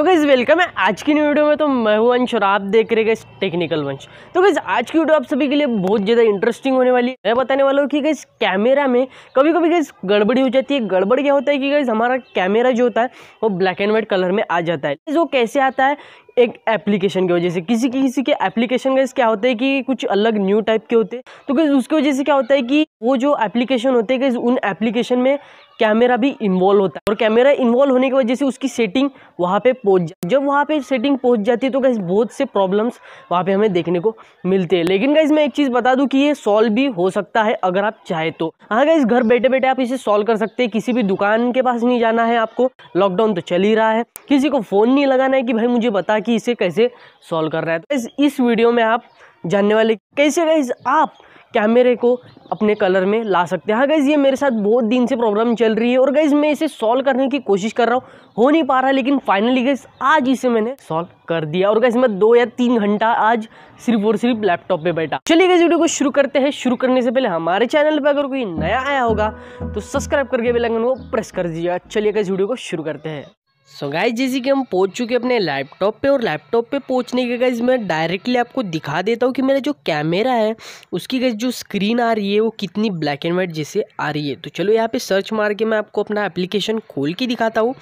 तो gas welcome है आज की न्यू वीडियो में तो मैं हूँ वंश और आप देख रहे गए टेक्निकल वंश तो गैस आज की वीडियो आप सभी के लिए बहुत ज़्यादा इंटरेस्टिंग होने वाली है मैं बताने वाला हूँ कि गैस कैमरा में कभी कभी गैस गड़बड़ी हो जाती है गड़बड़ क्या होता है कि गैस हमारा कैमरा जो होता है वो ब्लैक एंड व्हाइट कलर में आ जाता है वो कैसे आता है एक एप्लीकेशन की वजह से किसी किसी के एप्लीकेशन का क्या होता है कि कुछ अलग न्यू टाइप के होते हैं तो गैस उसकी वजह से क्या होता है कि वो जो एप्लीकेशन होते हैं गैस उन एप्लीकेशन में कैमरा भी इन्वॉल्व होता है और कैमरा इन्वॉल्व होने की वजह से उसकी सेटिंग वहाँ पे पहुँच जाती जब वहाँ पे सेटिंग पहुँच जाती है तो गैस बहुत से प्रॉब्लम्स वहाँ पे हमें देखने को मिलते हैं लेकिन गैस मैं एक चीज़ बता दूँ कि ये सॉल्व भी हो सकता है अगर आप चाहे तो हाँ गैस घर बैठे बैठे आप इसे सॉल्व कर सकते हैं किसी भी दुकान के पास नहीं जाना है आपको लॉकडाउन तो चल ही रहा है किसी को फ़ोन नहीं लगाना है कि भाई मुझे बता कि कि इसे कैसे सॉल्व कर रहा है तो इस वीडियो में आप जानने वाले कैसे गए आप कैमरे को अपने कलर में ला सकते हैं हाँ गैज़ ये मेरे साथ बहुत दिन से प्रॉब्लम चल रही है और गैज़ मैं इसे सॉल्व करने की कोशिश कर रहा हूँ हो नहीं पा रहा लेकिन फाइनली गैस आज इसे मैंने सॉल्व कर दिया और गैस मैं दो या तीन घंटा आज सिर्फ और सिर्फ लैपटॉप पे बैठा चलिए गैस वीडियो को शुरू करते हैं शुरू करने से पहले हमारे चैनल पर अगर कोई नया आया होगा तो सब्सक्राइब करके बेलाइकन को प्रेस कर दीजिएगा चलिए गैस वीडियो को शुरू करते हैं सो गाइज जैसे कि हम पहुंच चुके अपने लैपटॉप पे और लैपटॉप पे पहुंचने के गाइज मैं डायरेक्टली आपको दिखा देता हूँ कि मेरा जो कैमरा है उसकी गाइज जो स्क्रीन आ रही है वो कितनी ब्लैक एंड वाइट जैसे आ रही है तो चलो यहाँ पे सर्च मार के मैं आपको अपना एप्लीकेशन खोल के दिखाता हूँ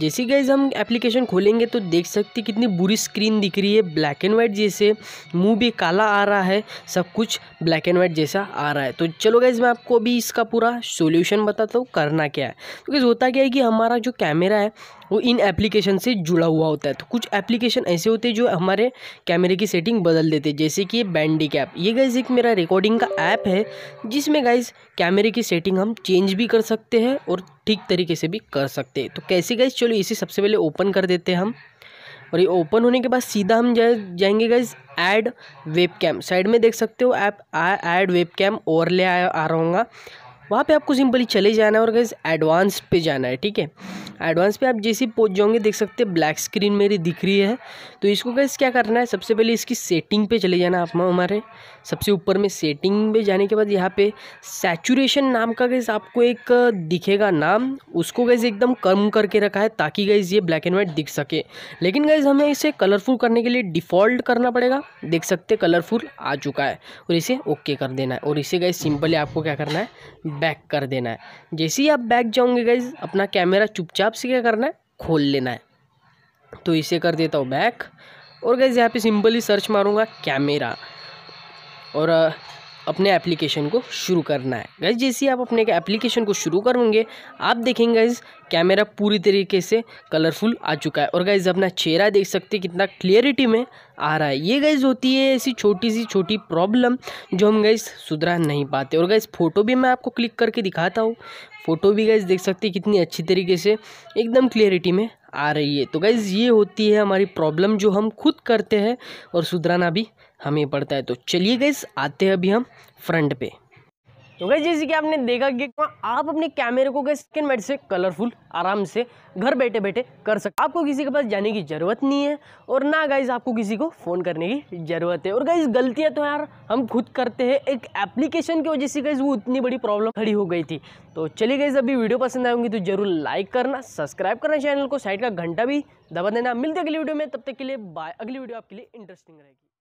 जैसे गाइज हम एप्लीकेशन खोलेंगे तो देख सकते कितनी बुरी स्क्रीन दिख रही है ब्लैक एंड वाइट जैसे मुंह भी काला आ रहा है सब कुछ ब्लैक एंड वाइट जैसा आ रहा है तो चलो गाइज मैं आपको अभी इसका पूरा सोल्यूशन बताता हूँ करना क्या है तो गाइज होता क्या है कि हमारा जो कैमरा है वो इन एप्लीकेशन से जुड़ा हुआ होता है तो कुछ एप्लीकेशन ऐसे होते हैं जो हमारे कैमरे की सेटिंग बदल देते हैं जैसे कि बैंडी कैप ये गाइज एक मेरा रिकॉर्डिंग का ऐप है जिसमें गाइज कैमरे की सेटिंग हम चेंज भी कर सकते हैं और ठीक तरीके से भी कर सकते हैं तो कैसे गाइज चलो इसे सबसे पहले ओपन कर देते हैं हम और ये ओपन होने के बाद सीधा हम जा, जाएंगे guys add webcam side में देख सकते हो ऐप ऐड वेब कैम और आ, आ रहा हूँ वहाँ पे आपको सिंपली चले जाना है और गाइज एडवांस पे जाना है ठीक है एडवांस पे आप जैसी पहुँच जाओगे देख सकते हैं ब्लैक स्क्रीन मेरी दिख रही है तो इसको कैसे क्या करना है सबसे पहले इसकी सेटिंग पे चले जाना आप हमारे सबसे ऊपर में सेटिंग पे जाने के बाद यहाँ पे सैचुरेशन नाम का गैस आपको एक दिखेगा नाम उसको गैस एकदम कम करके रखा है ताकि गैस ये ब्लैक एंड वाइट दिख सके लेकिन गैस हमें इसे कलरफुल करने के लिए डिफ़ॉल्ट करना पड़ेगा देख सकते कलरफुल आ चुका है और इसे ओके कर देना है और इसे गैस सिंपली आपको क्या करना है बैक कर देना है जैसे ही आप बैक जाओगे गैस अपना कैमरा चुपचाप आपसे क्या करना है खोल लेना है तो इसे कर देता हूँ बैक और गैस यहाँ पे सिंपली सर्च मारूंगा कैमेरा और अपने एप्लीकेशन को शुरू करना है गैस जैसे आप अपने एप्लीकेशन को शुरू करोगे आप देखेंगे गैस कैमरा पूरी तरीके से कलरफुल आ चुका है और गैस अपना चेहरा देख सकते हैं कितना क्लियरिटी में आ रहा है ये गैस होती है ऐसी छोटी सी छोटी प्रॉब्लम जो हम गैस सुधरा नहीं पाते और गैस फ़ोटो भी मैं आपको क्लिक करके दिखाता हूँ फ़ोटो भी गैस देख सकते कितनी अच्छी तरीके से एकदम क्लियरिटी में आ रही है तो गैज़ ये होती है हमारी प्रॉब्लम जो हम खुद करते हैं और सुधराना भी हमें पड़ता है तो चलिए गैस आते हैं अभी हम फ्रंट पे तो गैस जैसे कि आपने देखा कि आप अपने कैमरे को गए स्किन मेड से कलरफुल आराम से घर बैठे बैठे कर सकते आपको किसी के पास जाने की ज़रूरत नहीं है और ना गाइज आपको किसी को फ़ोन करने की ज़रूरत है और गाइज गलतियाँ तो यार हम खुद करते हैं एक एप्लीकेशन की वजह से गई वो इतनी बड़ी प्रॉब्लम खड़ी हो गई थी तो चलिए गई अभी वीडियो पसंद आएंगी तो जरूर लाइक करना सब्सक्राइब करना चैनल को साइड का घंटा भी दबा देना मिलते अगली वीडियो में तब तक के लिए बाय अगली वीडियो आपके लिए इंटरेस्टिंग रहेगी